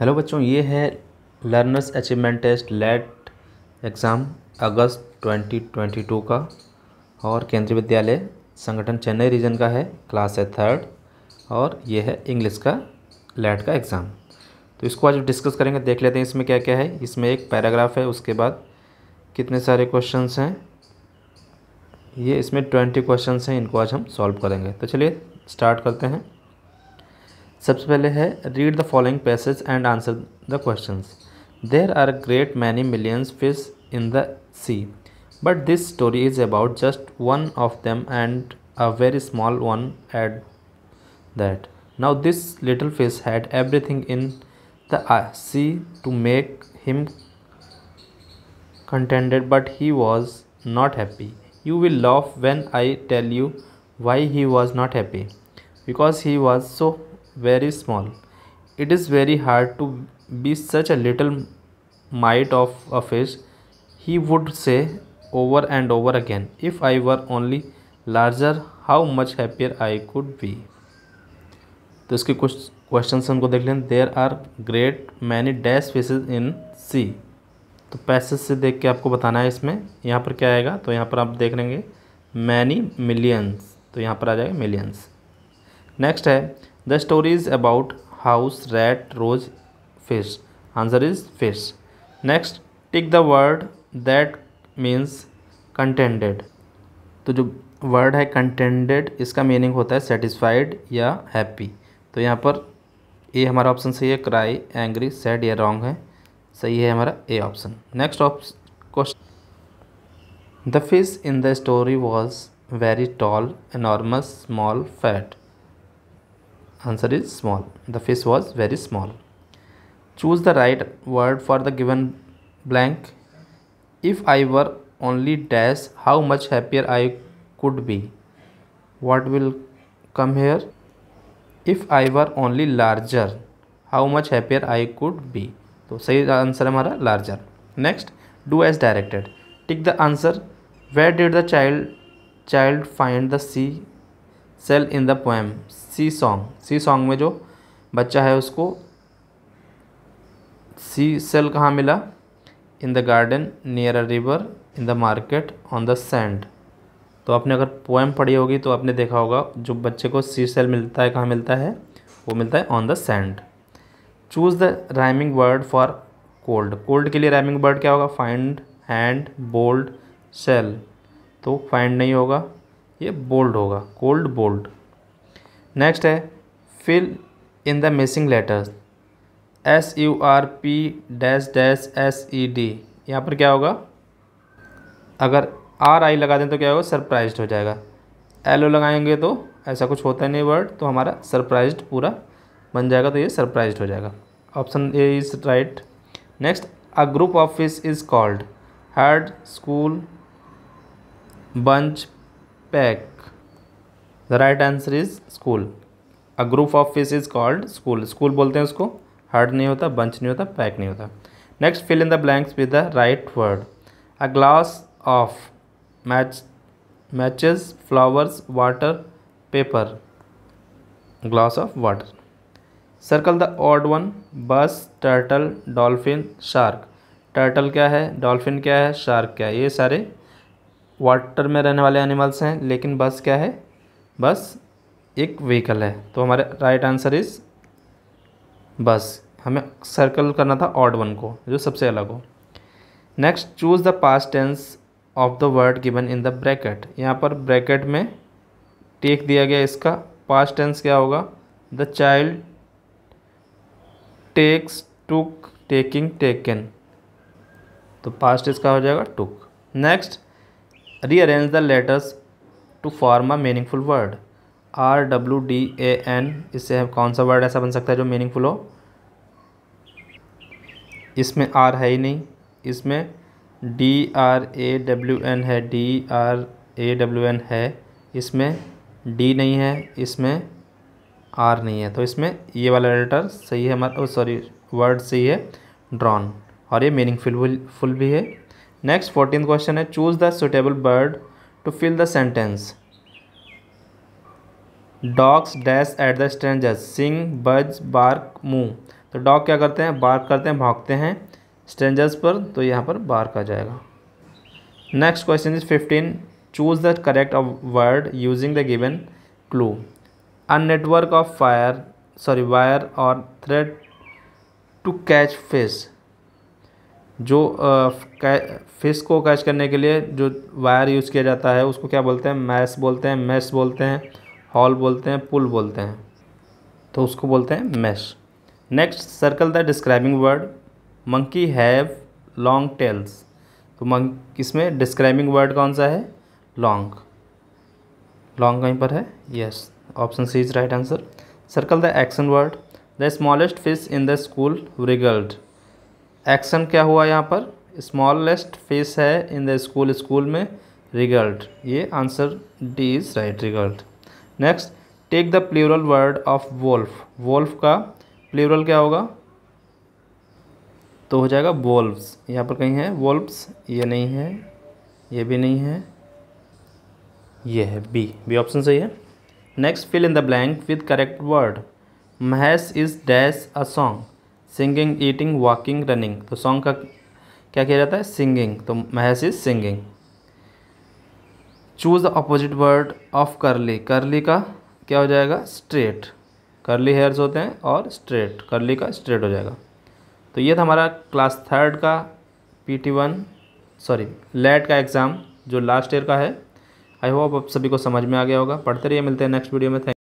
Hello बच्चों ये है learners achievement test late exam अगस्त 2022 का और केंद्रीय विद्यालय संगठन चेन्नई रीजन का है क्लास है थर्ड और ये है इंग्लिश का लेट का एग्ज़ाम तो इसको आज डिस्कस करेंगे देख लेते हैं इसमें क्या क्या है इसमें एक पैराग्राफ है उसके बाद कितने सारे क्वेश्चन हैं ये इसमें ट्वेंटी क्वेश्चन हैं इनको आज हम सॉल्व करेंगे तो चलिए स्टार्ट करते हैं सबसे पहले है read the following passage and answer the question there are great many millions fish in the sea but this story is about just one of them and a very small one at that. Now this little fish had everything in the uh, sea to make him contented but he was not happy. You will laugh when I tell you why he was not happy. Because he was so very small. It is very hard to be such a little mite of a fish, he would say over and over again. If I were only larger, how much happier I could be. तो इसके कुछ question हमको देख लें there are great many dash fishes in sea तो passage से देख के आपको बताना है इसमें यहाँ पर क्या आएगा तो यहाँ पर आप देख लेंगे मैनी मिलियंस तो यहाँ पर आ जाएगा मिलियंस नेक्स्ट है the story is about house rat rose fish answer is fish next tick the word that means contented तो जो वर्ड है कंटेंडेड इसका मीनिंग होता है सेटिस्फाइड या हैप्पी तो यहाँ पर ए हमारा ऑप्शन सही है क्राई एंग्री सैड या रॉन्ग है सही है हमारा A option next question the fish in the story was very tall enormous small fat answer is small the fish was very small choose the right word for the given blank if i were only dash how much happier i could be what will come here if i were only larger how much happier i could be So, सही answer हमारा larger. Next, do as directed. Take the answer. Where did the child child find the sea? Shell in the poem sea song sea song में जो बच्चा है उसको sea shell कहाँ मिला in the garden near a river in the market on the sand तो आपने अगर पोएम पढ़ी होगी तो आपने देखा होगा जो बच्चे को सी सेल मिलता है कहाँ मिलता है वो मिलता है on the sand choose the rhyming word for cold cold के लिए राइमिंग वर्ड क्या होगा फाइंड हैंड बोल्ड सेल तो फाइंड नहीं होगा ये बोल्ड होगा कोल्ड बोल्ड नेक्स्ट है fill in the missing letters S U R P dash dash S E D यहाँ पर क्या होगा अगर आर आई लगा दें तो क्या होगा सरप्राइज हो जाएगा एल ओ लगाएंगे तो ऐसा कुछ होता नहीं वर्ड तो हमारा सरप्राइज पूरा बन जाएगा तो ये सरप्राइज हो जाएगा option A is right next a group of fish is called herd school bunch pack the right answer is school a group of fish is called school school बोलते हैं उसको hard नहीं होता bunch नहीं होता pack नहीं होता next fill in the blanks with the right word a glass of match matches flowers water paper glass of water circle the odd one bus turtle dolphin shark turtle क्या है dolphin क्या है shark क्या है ये सारे water में रहने वाले एनिमल्स हैं लेकिन बस क्या है बस एक व्हीकल है तो हमारे राइट आंसर इज़ बस हमें सर्कल करना था ऑड वन को जो सबसे अलग हो next choose the past tense of the word given in the bracket यहाँ पर ब्रैकेट में टेक दिया गया इसका पास्ट टेंस क्या होगा the child takes took taking taken तो पास्ट इसका हो जाएगा took next rearrange the letters to form a meaningful word R W D A N इससे हम कौन सा वर्ड ऐसा बन सकता है जो मीनिंगफुल हो इसमें आर है ही नहीं इसमें D R A W N है D R A W N है इसमें डी नहीं है इसमें आर नहीं है तो इसमें ये वाला लेटर सही है हमारा सॉरी वर्ड सही है ड्रॉन और ये मीनिंगफुल फुल भी है नेक्स्ट फोर्टीन क्वेश्चन है choose the suitable word to fill the sentence dogs dash at the strangers sing buzz bark move तो डॉग क्या करते हैं बार्क करते हैं भागते हैं स्ट्रेंजर्स पर तो यहाँ पर बार्क आ जाएगा next question is fifteen choose the correct word using the given clue a network of fire sorry wire और थ्रेड टू कैच फिश जो फिश को कैच करने के लिए जो वायर यूज़ किया जाता है उसको क्या बोलते हैं मैस बोलते हैं मैस बोलते हैं हॉल बोलते हैं पुल बोलते हैं तो उसको बोलते हैं mesh next circle the describing word monkey have long tails तो मं इसमें डिस्क्राइबिंग वर्ड कौन सा है लॉन्ग लॉन्ग कहीं पर है yes option C is right answer circle the action word the smallest fish in the school wriggled action क्या हुआ यहाँ पर स्मॉलेस्ट फेस है इन द स्कूल स्कूल में रिगल्ट ये answer D is right wriggled next take the plural word of wolf wolf का plural क्या होगा तो हो जाएगा वोल्व्स यहाँ पर कहीं है वोल्व्स ये नहीं है ये भी नहीं है ये है बी बी ऑप्शन सही है next fill in the blank with correct word Mahesh is dash a song singing eating walking running तो सॉन्ग का क्या किया जाता है सिंगिंग तो Mahesh is singing choose the opposite word of curly curly का क्या हो जाएगा स्ट्रेट करली हेयर्स होते हैं और स्ट्रेट करली का स्ट्रेट हो जाएगा तो ये था हमारा क्लास थर्ड का P T one sorry late का एग्ज़ाम जो लास्ट ईयर का है आई होप आप सभी को समझ में आ गया होगा पढ़ते रहिए मिलते हैं नेक्स्ट वीडियो में थैंक